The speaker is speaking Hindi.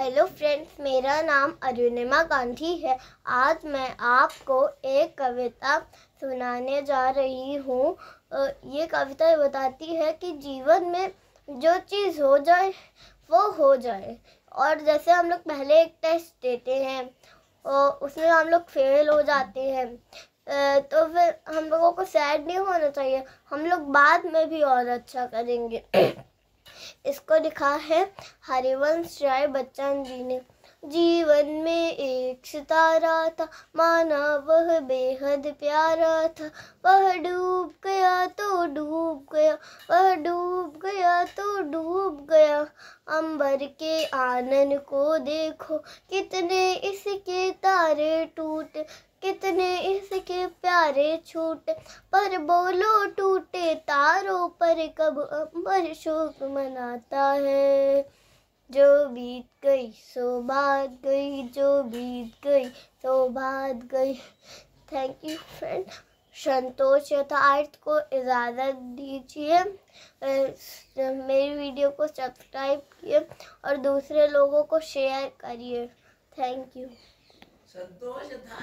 हेलो फ्रेंड्स मेरा नाम अरुणिमा गांधी है आज मैं आपको एक कविता सुनाने जा रही हूँ ये कविता बताती है कि जीवन में जो चीज़ हो जाए वो हो जाए और जैसे हम लोग पहले एक टेस्ट देते हैं उसमें हम लोग फेल हो जाते हैं तो फिर हम लोगों को सैड नहीं होना चाहिए हम लोग बाद में भी और अच्छा करेंगे इसको लिखा है हरिवंश राय बच्चन जी ने जीवन में एक सितारा था माना वह बेहद प्यारा था वह डूब गया तो डूब गया वह डूब गया तो डूब गया अंबर के आनंद को देखो कितने इसके तारे टूटे कितने इसके प्यारे छूट पर बोलो टूटे तारों पर कब अमर शोक मनाता है जो बीत गई सो बात गई जो बीत गई सो बात गई थैंक यू फ्रेंड संतोष यथार्थ को इजाज़त दीजिए मेरी वीडियो को सब्सक्राइब किए और दूसरे लोगों को शेयर करिए थैंक यू संतोष